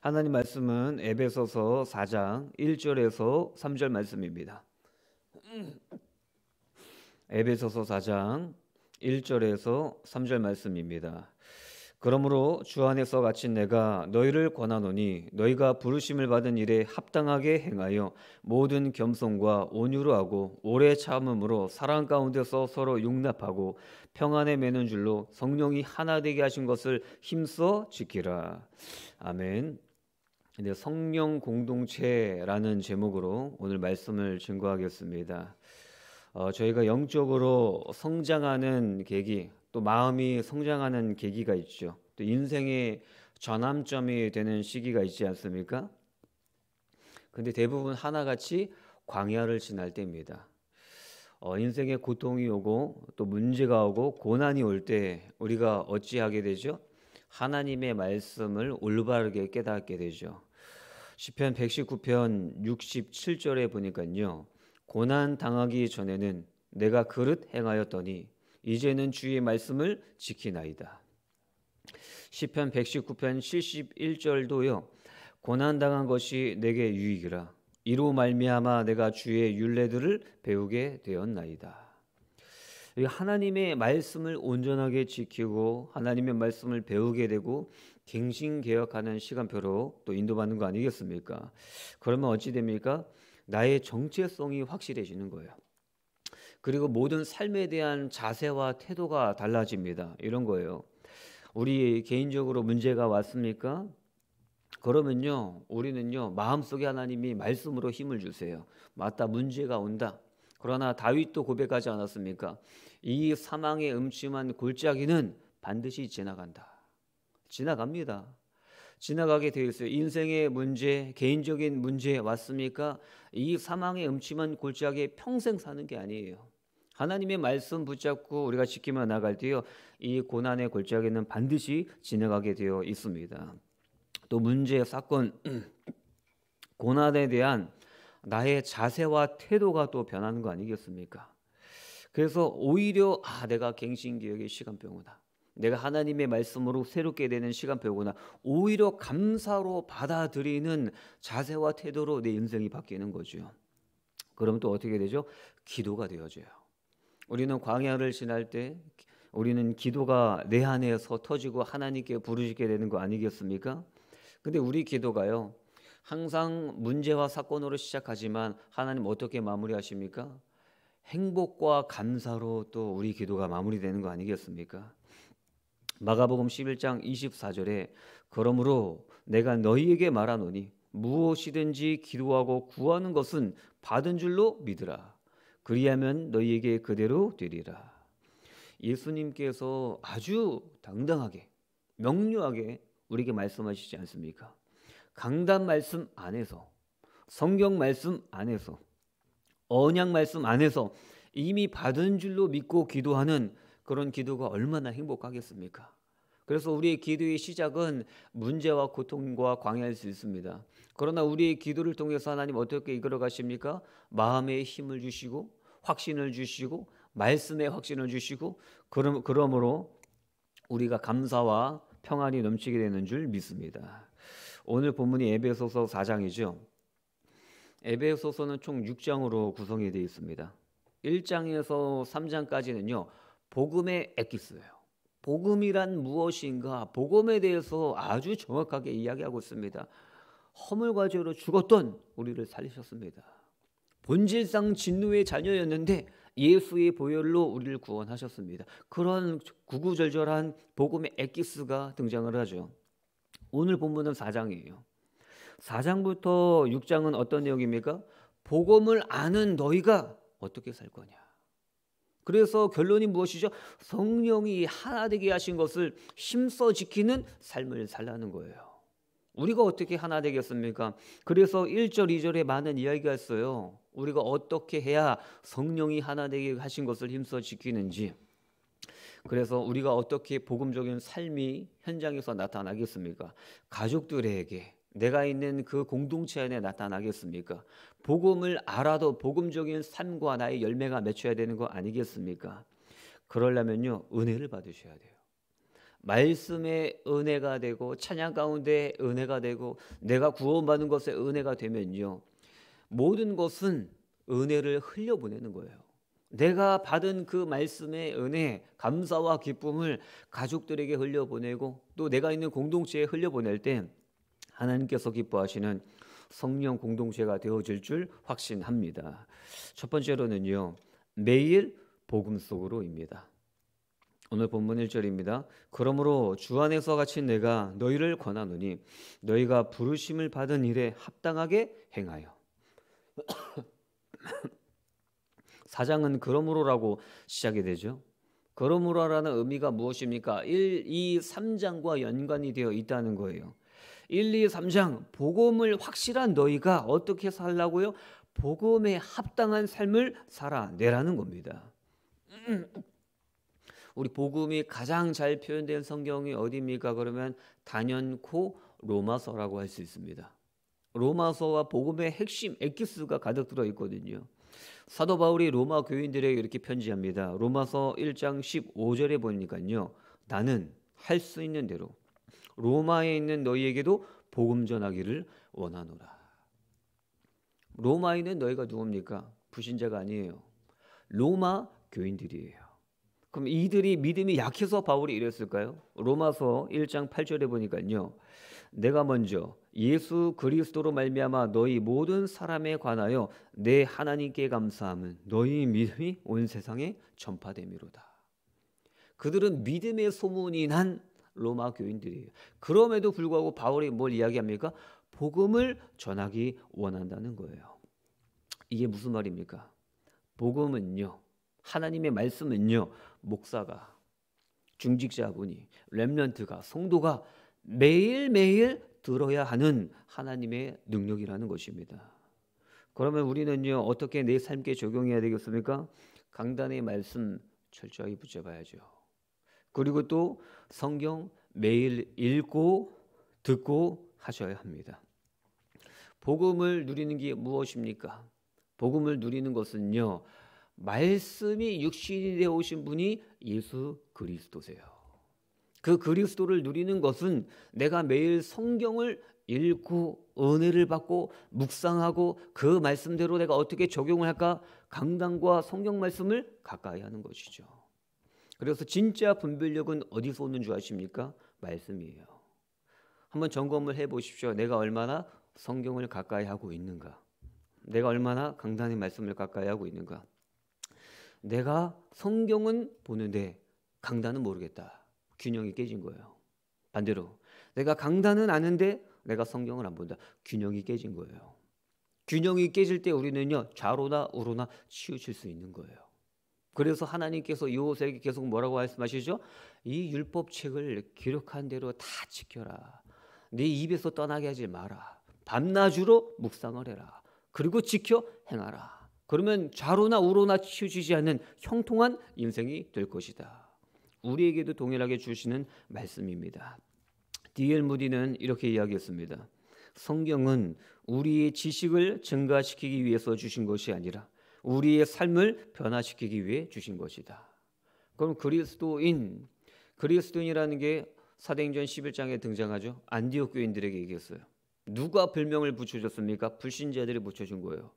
하나님 말씀은 에베소서 4장 1절에서 3절 말씀입니다. 에베소서 4장 1절에서 3절 말씀입니다. 그러므로 주 안에서 같이 내가 너희를 권하노니 너희가 부르심을 받은 일에 합당하게 행하여 모든 겸손과 온유로 하고 오래 참음으로 사랑 가운데서 서로 용납하고 평안에 매는 줄로 성령이 하나 되게 하신 것을 힘써 지키라. 아멘. 이제 성령 공동체라는 제목으로 오늘 말씀을 증거하겠습니다. 어, 저희가 영적으로 성장하는 계기, 또 마음이 성장하는 계기가 있죠. 또 인생의 전환점이 되는 시기가 있지 않습니까? 근데 대부분 하나같이 광야를 지날 때입니다. 어, 인생의 고통이 오고 또 문제가 오고 고난이 올 때 우리가 어찌하게 되죠? 하나님의 말씀을 올바르게 깨닫게 되죠. 시편 119편 67절에 보니까요. 고난 당하기 전에는 내가 그릇 행하였더니 이제는 주의 말씀을 지키나이다. 시편 119편 71절도요. 고난 당한 것이 내게 유익이라 이로 말미암아 내가 주의 율례들을 배우게 되었나이다. 하나님의 말씀을 온전하게 지키고 하나님의 말씀을 배우게 되고 갱신 개혁하는 시간표로 또 인도받는 거 아니겠습니까? 그러면 어찌 됩니까? 나의 정체성이 확실해지는 거예요. 그리고 모든 삶에 대한 자세와 태도가 달라집니다. 이런 거예요. 우리 개인적으로 문제가 왔습니까? 그러면요, 우리는요, 마음속에 하나님이 말씀으로 힘을 주세요. 맞다, 문제가 온다. 그러나 다윗도 고백하지 않았습니까? 이 사망의 음침한 골짜기는 반드시 지나간다. 지나갑니다. 지나가게 되어 있어요. 인생의 문제, 개인적인 문제 왔습니까? 이 사망의 음침한 골짜기에 평생 사는 게 아니에요. 하나님의 말씀 붙잡고 우리가 지키며 나갈 때요. 이 고난의 골짜기는 반드시 지나가게 되어 있습니다. 또 문제, 사건, 고난에 대한 나의 자세와 태도가 또 변하는 거 아니겠습니까? 그래서 오히려 아 내가 갱신기억의 시간병이다. 내가 하나님의 말씀으로 새롭게 되는 시간 배우거나 오히려 감사로 받아들이는 자세와 태도로 내 인생이 바뀌는 거죠. 그럼 또 어떻게 되죠? 기도가 되어져요. 우리는 광야를 지날 때 우리는 기도가 내 안에서 터지고 하나님께 부르짖게 되는 거 아니겠습니까? 근데 우리 기도가요. 항상 문제와 사건으로 시작하지만 하나님 어떻게 마무리하십니까? 행복과 감사로 또 우리 기도가 마무리되는 거 아니겠습니까? 마가복음 11장 24절에 그러므로 내가 너희에게 말하노니 무엇이든지 기도하고 구하는 것은 받은 줄로 믿으라. 그리하면 너희에게 그대로 되리라. 예수님께서 아주 당당하게 명료하게 우리에게 말씀하시지 않습니까? 강단 말씀 안에서 성경 말씀 안에서 언약 말씀 안에서 이미 받은 줄로 믿고 기도하는 그런 기도가 얼마나 행복하겠습니까? 그래서 우리의 기도의 시작은 문제와 고통과 광야일 수 있습니다. 그러나 우리의 기도를 통해서 하나님 어떻게 이끌어 가십니까? 마음의 힘을 주시고 확신을 주시고 말씀의 확신을 주시고 그럼 그러므로 우리가 감사와 평안이 넘치게 되는 줄 믿습니다. 오늘 본문이 에베소서 4장이죠. 에베소서는 총 6장으로 구성이 되어 있습니다. 1장에서 3장까지는요. 복음의 에기스예요 복음이란 무엇인가? 복음에 대해서 아주 정확하게 이야기하고 있습니다. 허물과 죄로 죽었던 우리를 살리셨습니다. 본질상 진노의 자녀였는데 예수의 보혈로 우리를 구원하셨습니다. 그런 구구절절한 복음의 에기스가 등장을 하죠. 오늘 본문은 4장이에요. 4장부터 6장은 어떤 내용입니까? 복음을 아는 너희가 어떻게 살 거냐? 그래서 결론이 무엇이죠? 성령이 하나 되게 하신 것을 힘써 지키는 삶을 살라는 거예요. 우리가 어떻게 하나 되겠습니까? 그래서 1절, 2절에 많은 이야기가 있어요. 우리가 어떻게 해야 성령이 하나 되게 하신 것을 힘써 지키는지. 그래서 우리가 어떻게 복음적인 삶이 현장에서 나타나겠습니까? 가족들에게 내가 있는 그 공동체 안에 나타나겠습니까? 복음을 알아도 복음적인 삶과 나의 열매가 맺혀야 되는 거 아니겠습니까? 그러려면요 은혜를 받으셔야 돼요. 말씀의 은혜가 되고 찬양 가운데 은혜가 되고 내가 구원받는 것에 은혜가 되면요 모든 것은 은혜를 흘려보내는 거예요. 내가 받은 그 말씀의 은혜, 감사와 기쁨을 가족들에게 흘려보내고 또 내가 있는 공동체에 흘려보낼 때 하나님께서 기뻐하시는 성령 공동체가 되어질 줄 확신합니다. 첫 번째로는요. 매일 복음 속으로입니다. 오늘 본문 1절입니다. 그러므로 주 안에서 같이 내가 너희를 권하노니 너희가 부르심을 받은 일에 합당하게 행하여. 사장은 그러므로라고 시작이 되죠. 그러므로라는 의미가 무엇입니까? 1, 2, 3장과 연관이 되어 있다는 거예요. 1, 2, 3장 복음을 확실한 너희가 어떻게 살라고요? 복음에 합당한 삶을 살아내라는 겁니다. 우리 복음이 가장 잘 표현된 성경이 어디입니까? 그러면 단연코 로마서라고 할 수 있습니다. 로마서와 복음의 핵심 엑기스가 가득 들어 있거든요. 사도 바울이 로마 교인들에게 이렇게 편지합니다. 로마서 1장 15절에 보니까요. 나는 할 수 있는 대로 로마에 있는 너희에게도 복음 전하기를 원하노라. 로마에 있는 너희가 누굽니까? 부신자가 아니에요. 로마 교인들이에요. 그럼 이들이 믿음이 약해서 바울이 이랬을까요? 로마서 1장 8절에 보니까요. 내가 먼저 예수 그리스도로 말미암아 너희 모든 사람에 관하여 내 하나님께 감사함은 너희 믿음이 온 세상에 전파됨이로다. 그들은 믿음의 소문이 난 로마 교인들이에요. 그럼에도 불구하고 바울이 뭘 이야기합니까? 복음을 전하기 원한다는 거예요. 이게 무슨 말입니까? 복음은요. 하나님의 말씀은요. 목사가 중직자분이 렘넌트가 성도가 매일매일 들어야 하는 하나님의 능력이라는 것입니다. 그러면 우리는요. 어떻게 내 삶께 적용해야 되겠습니까? 강단의 말씀 철저히 붙잡아야죠. 그리고 또 성경 매일 읽고 듣고 하셔야 합니다. 복음을 누리는 게 무엇입니까? 복음을 누리는 것은요. 말씀이 육신이 되어 오신 분이 예수 그리스도세요. 그 그리스도를 누리는 것은 내가 매일 성경을 읽고 은혜를 받고 묵상하고 그 말씀대로 내가 어떻게 적용을 할까? 강단과 성경 말씀을 가까이 하는 것이죠. 그래서 진짜 분별력은 어디서 오는 줄 아십니까? 말씀이에요. 한번 점검을 해 보십시오. 내가 얼마나 성경을 가까이 하고 있는가? 내가 얼마나 강단의 말씀을 가까이 하고 있는가? 내가 성경은 보는데 강단은 모르겠다. 균형이 깨진 거예요. 반대로 내가 강단은 아는데 내가 성경을 안 본다. 균형이 깨진 거예요. 균형이 깨질 때 우리는요 좌로나 우로나 치우칠 수 있는 거예요. 그래서 하나님께서 요호세에게 계속 뭐라고 말씀하시죠? 이 율법책을 기록한 대로 다 지켜라. 네 입에서 떠나게 하지 마라. 밤낮으로 묵상을 해라. 그리고 지켜 행하라. 그러면 좌로나 우로나 치우치지 않는 형통한 인생이 될 것이다. 우리에게도 동일하게 주시는 말씀입니다. 디엘 무디는 이렇게 이야기했습니다. 성경은 우리의 지식을 증가시키기 위해서 주신 것이 아니라 우리의 삶을 변화시키기 위해 주신 것이다. 그럼 그리스도인 그리스도인이라는 게 사도행전 11장에 등장하죠. 안디옥 교인들에게 얘기했어요. 누가 별명을 붙여줬습니까? 불신자들이 붙여준 거예요.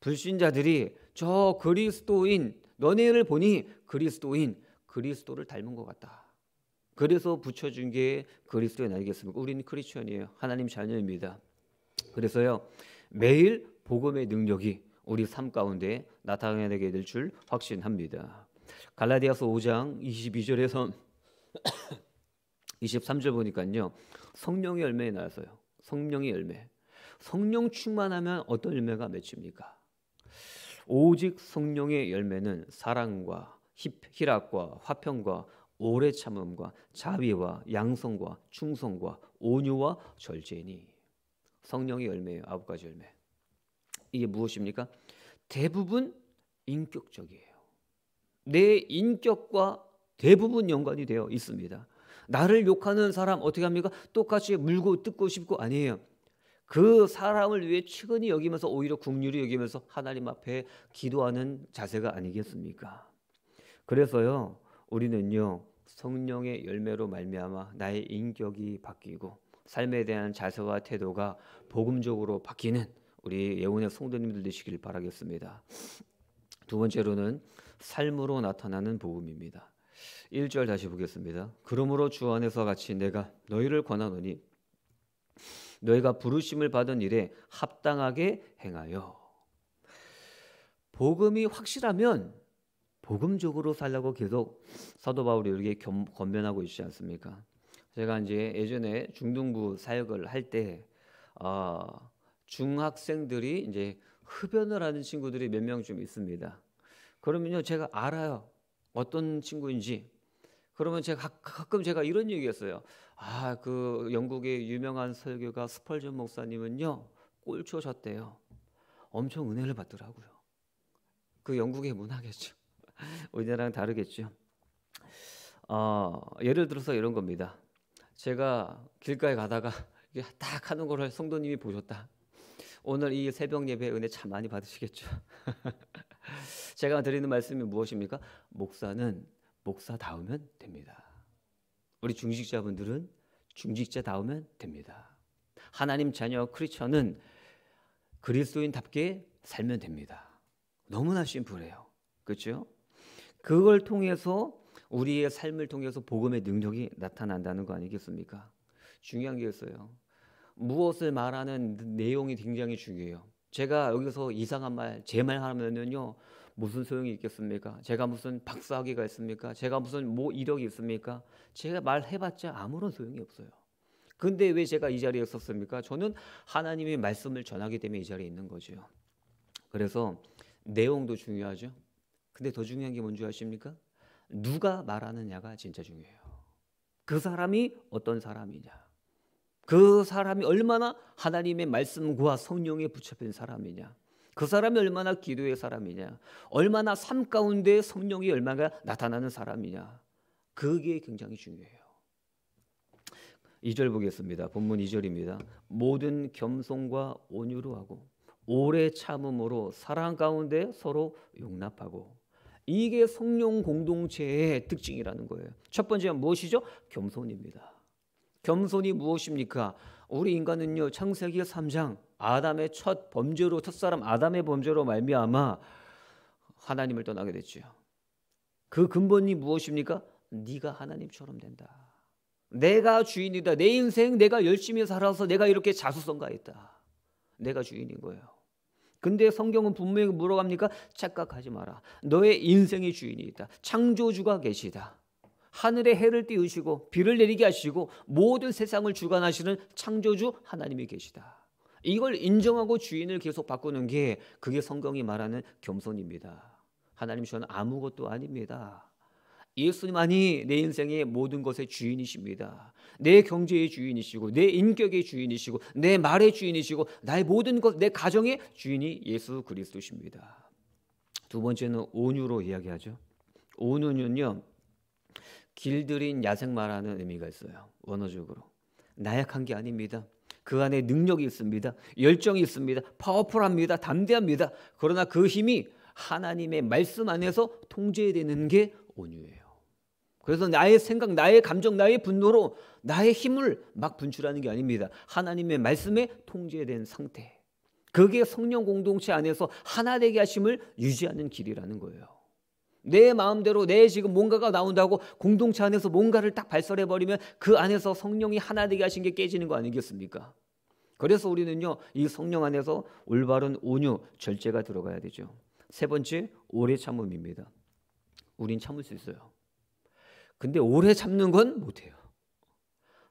불신자들이 저 그리스도인 너네를 보니 그리스도인 그리스도를 닮은 것 같다. 그래서 붙여준 게 그리스도인 아니겠습니까? 우리는 크리스천이에요. 하나님 자녀입니다. 그래서요 매일 복음의 능력이 우리 삶 가운데 나타나게 될 줄 확신합니다. 갈라디아서 5장 22절에서 23절 보니까요. 성령의 열매에 나왔요 성령의 열매. 성령 충만하면 어떤 열매가 맺힙니까? 오직 성령의 열매는 사랑과 희락과 화평과 오래 참음과 자비와 양성과 충성과 온유와 절제니 성령의 열매예요. 아홉 가지 열매. 이게 무엇입니까? 대부분 인격적이에요. 내 인격과 대부분 연관이 되어 있습니다. 나를 욕하는 사람 어떻게 합니까? 똑같이 물고 뜯고 싶고 아니에요. 그 사람을 위해 측은히 여기면서 오히려 국률이 여기면서 하나님 앞에 기도하는 자세가 아니겠습니까? 그래서요. 우리는요. 성령의 열매로 말미암아 나의 인격이 바뀌고 삶에 대한 자세와 태도가 복음적으로 바뀌는 우리 예원의 성도님들 되시길 바라겠습니다. 두 번째로는 삶으로 나타나는 복음입니다. 1절 다시 보겠습니다. 그러므로 주 안에서 같이 내가 너희를 권하노니 너희가 부르심을 받은 일에 합당하게 행하여 복음이 확실하면 복음적으로 살라고 계속 사도 바울이 우리에게 권면하고 있지 않습니까? 제가 이제 예전에 중등부 사역을 할때 어, 중학생들이 이제 흡연을 하는 친구들이 몇명좀 있습니다. 그러면요, 제가 알아요. 어떤 친구인지. 그러면 제가 가끔 제가 이런 얘기했어요. 아, 그 영국의 유명한 설교가 스펄전 목사님은요, 꼴초셨대요. 엄청 은혜를 받더라고요. 그 영국의 문화겠죠. 우리나라랑 다르겠죠. 어, 예를 들어서 이런 겁니다. 제가 길가에 가다가 딱 하는 거 성도님이 보셨다. 오늘 이 새벽 예배 은혜 참 많이 받으시겠죠. 제가 드리는 말씀이 무엇입니까? 목사는 목사다우면 됩니다. 우리 중직자분들은 중직자다우면 됩니다. 하나님 자녀 크리스천 그리스도인답게 살면 됩니다. 너무나 심플해요. 그렇죠? 그걸 통해서 우리의 삶을 통해서 복음의 능력이 나타난다는 거 아니겠습니까? 중요한 게 있어요. 무엇을 말하는 내용이 굉장히 중요해요. 제가 여기서 이상한 말, 제 말 하면은요, 무슨 소용이 있겠습니까? 제가 무슨 박사학위가 있습니까? 제가 무슨 뭐 이력이 있습니까? 제가 말해봤자 아무런 소용이 없어요. 근데 왜 제가 이 자리에 섰습니까? 저는 하나님의 말씀을 전하기 때문에 이 자리에 있는 거죠. 그래서 내용도 중요하죠. 근데 더 중요한 게 뭔지 아십니까? 누가 말하느냐가 진짜 중요해요. 그 사람이 어떤 사람이냐. 그 사람이 얼마나 하나님의 말씀과 성령에 붙잡힌 사람이냐. 그 사람이 얼마나 기도의 사람이냐. 얼마나 삶 가운데 성령이 얼마나 나타나는 사람이냐. 그게 굉장히 중요해요. 2절 보겠습니다. 본문 2절입니다. 모든 겸손과 온유로 하고 오래 참음으로 사랑 가운데 서로 용납하고 이게 성령 공동체의 특징이라는 거예요. 첫 번째는 무엇이죠? 겸손입니다. 겸손이 무엇입니까? 우리 인간은요 창세기 3장 아담의 첫 범죄로 첫 사람 아담의 범죄로 말미암아 하나님을 떠나게 됐지요. 그 근본이 무엇입니까? 네가 하나님처럼 된다. 내가 주인이다. 내 인생 내가 열심히 살아서 내가 이렇게 자수성가했다. 내가 주인인 거예요. 근데 성경은 분명히 물어갑니까? 착각하지 마라. 너의 인생의 주인이 있다. 창조주가 계시다. 하늘의 해를 띄우시고 비를 내리게 하시고 모든 세상을 주관하시는 창조주 하나님이 계시다. 이걸 인정하고 주인을 계속 바꾸는 게 그게 성경이 말하는 겸손입니다. 하나님 저는 아무것도 아닙니다. 예수님만이 내 인생의 모든 것의 주인이십니다. 내 경제의 주인이시고, 내 인격의 주인이시고, 내 말의 주인이시고, 나의 모든 것, 내 가정의 주인이 예수 그리스도십니다. 두 번째는 온유로 이야기하죠. 온유는요, 길들인 야생마라는 의미가 있어요. 원어적으로. 나약한 게 아닙니다. 그 안에 능력이 있습니다. 열정이 있습니다. 파워풀합니다. 담대합니다. 그러나 그 힘이 하나님의 말씀 안에서 통제되는 게 온유예요. 그래서 나의 생각, 나의 감정, 나의 분노로 나의 힘을 막 분출하는 게 아닙니다. 하나님의 말씀에 통제된 상태. 그게 성령 공동체 안에서 하나 되게 하심을 유지하는 길이라는 거예요. 내 마음대로 내 지금 뭔가가 나온다고 공동체 안에서 뭔가를 딱 발설해 버리면 그 안에서 성령이 하나 되게 하신 게 깨지는 거 아니겠습니까? 그래서 우리는요 이 성령 안에서 올바른 온유 절제가 들어가야 되죠. 세 번째 오래 참음입니다. 우린 참을 수 있어요. 근데 오래 참는 건 못해요.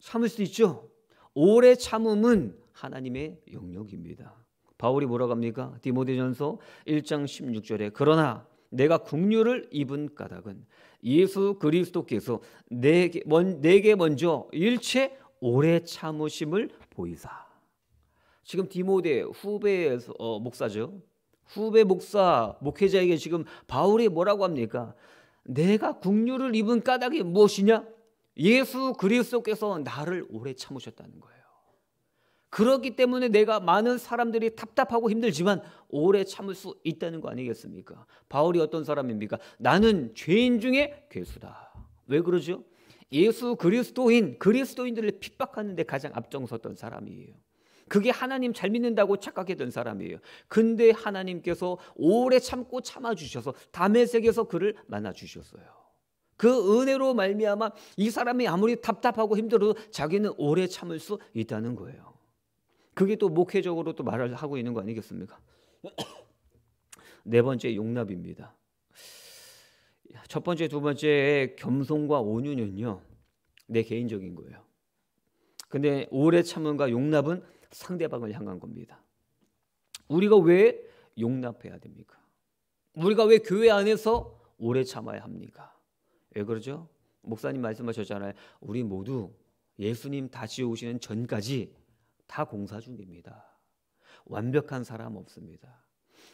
참을 수 있죠. 오래 참음은 하나님의 영역입니다. 바울이 뭐라고 합니까? 디모데전서 1장 16절에 그러나 내가 국류를 입은 까닭은 예수 그리스도께서 내게, 먼, 내게 먼저 일체 오래 참으심을 보이사. 지금 디모데 후배 어, 목사죠. 후배 목사 목회자에게 지금 바울이 뭐라고 합니까? 내가 국류를 입은 까닭이 무엇이냐? 예수 그리스도께서 나를 오래 참으셨다는 거예요. 그렇기 때문에 내가 많은 사람들이 답답하고 힘들지만 오래 참을 수 있다는 거 아니겠습니까? 바울이 어떤 사람입니까? 나는 죄인 중에 괴수다. 왜 그러죠? 예수 그리스도인, 그리스도인들을 핍박하는데 가장 앞장섰던 사람이에요. 그게 하나님 잘 믿는다고 착각했던 사람이에요. 근데 하나님께서 오래 참고 참아주셔서 담의세계에서 그를 만나주셨어요. 그 은혜로 말미암아 이 사람이 아무리 답답하고 힘들어도 자기는 오래 참을 수 있다는 거예요. 그게 또 목회적으로 또 말을 하고 있는 거 아니겠습니까? 네 번째 용납입니다. 첫 번째, 두 번째 겸손과 온유는요. 내 개인적인 거예요. 근데 오래 참음과 용납은 상대방을 향한 겁니다. 우리가 왜 용납해야 됩니까? 우리가 왜 교회 안에서 오래 참아야 합니까? 왜 그러죠? 목사님 말씀하셨잖아요. 우리 모두 예수님 다시 오시는 전까지 다 공사 중입니다. 완벽한 사람 없습니다.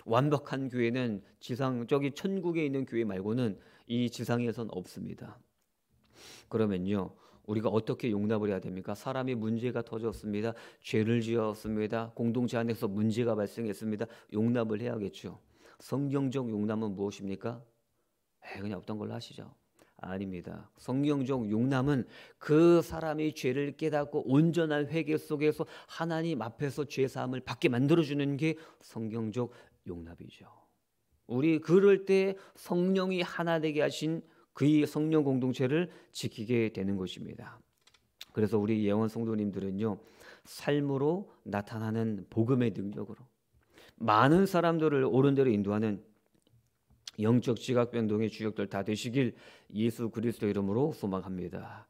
완벽한 교회는 지상 저기 천국에 있는 교회 말고는 이 지상에선 없습니다. 그러면요. 우리가 어떻게 용납을 해야 됩니까? 사람이 문제가 터졌습니다. 죄를 지었습니다. 공동체 안에서 문제가 발생했습니다. 용납을 해야겠죠. 성경적 용납은 무엇입니까? 에 그냥 어떤 걸로 하시죠. 아닙니다. 성경적 용남은 그 사람이 죄를 깨닫고 온전한 회개 속에서 하나님 앞에서 죄 사함을 받게 만들어 주는 게 성경적 용납이죠. 우리 그럴 때 성령이 하나 되게 하신 그의 성령 공동체를 지키게 되는 것입니다. 그래서 우리 예원 성도님들은요. 삶으로 나타나는 복음의 능력으로 많은 사람들을 옳은 대로 인도하는 영적 지각 변동의 주역들 다 되시길 예수 그리스도 이름으로 소망합니다.